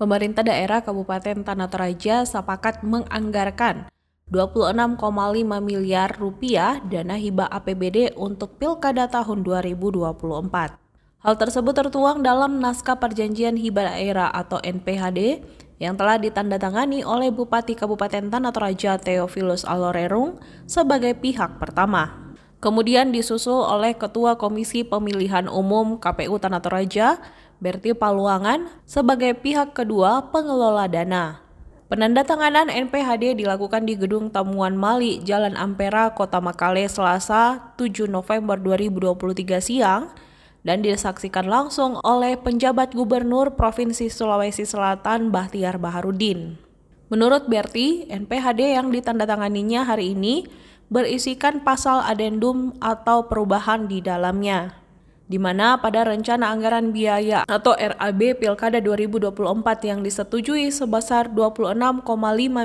pemerintah daerah Kabupaten Tanah Toraja sepakat menganggarkan 26,5 miliar rupiah dana hibah APBD untuk Pilkada tahun 2024. Hal tersebut tertuang dalam naskah perjanjian hibah daerah atau NPHD yang telah ditandatangani oleh Bupati Kabupaten Tanah Toraja Theophilus Alorerung sebagai pihak pertama. Kemudian disusul oleh Ketua Komisi Pemilihan Umum KPU Tanah Toraja, Berti Paluangan sebagai pihak kedua pengelola dana. Penandatanganan NPHD dilakukan di Gedung Tamuan Mali, Jalan Ampera, Kota Makale, Selasa 7 November 2023 siang dan disaksikan langsung oleh penjabat Gubernur Provinsi Sulawesi Selatan Bahtiar Baharudin. Menurut Berti, NPHD yang ditandatanganinya hari ini berisikan pasal adendum atau perubahan di dalamnya di mana pada rencana anggaran biaya atau RAB Pilkada 2024 yang disetujui sebesar 26,5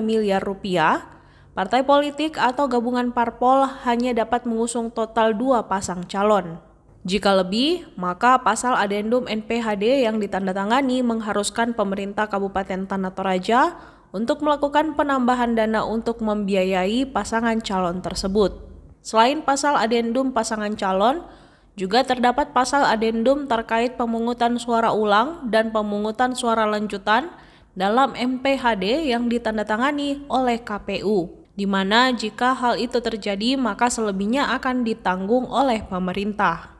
miliar rupiah, partai politik atau gabungan parpol hanya dapat mengusung total dua pasang calon. Jika lebih, maka pasal adendum NPHD yang ditandatangani mengharuskan pemerintah Kabupaten Tanah Toraja untuk melakukan penambahan dana untuk membiayai pasangan calon tersebut. Selain pasal adendum pasangan calon, juga terdapat pasal adendum terkait pemungutan suara ulang dan pemungutan suara lanjutan dalam MPHD yang ditandatangani oleh KPU, di mana jika hal itu terjadi maka selebihnya akan ditanggung oleh pemerintah.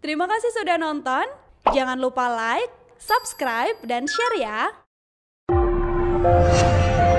Terima kasih sudah nonton, jangan lupa like, subscribe, dan share ya!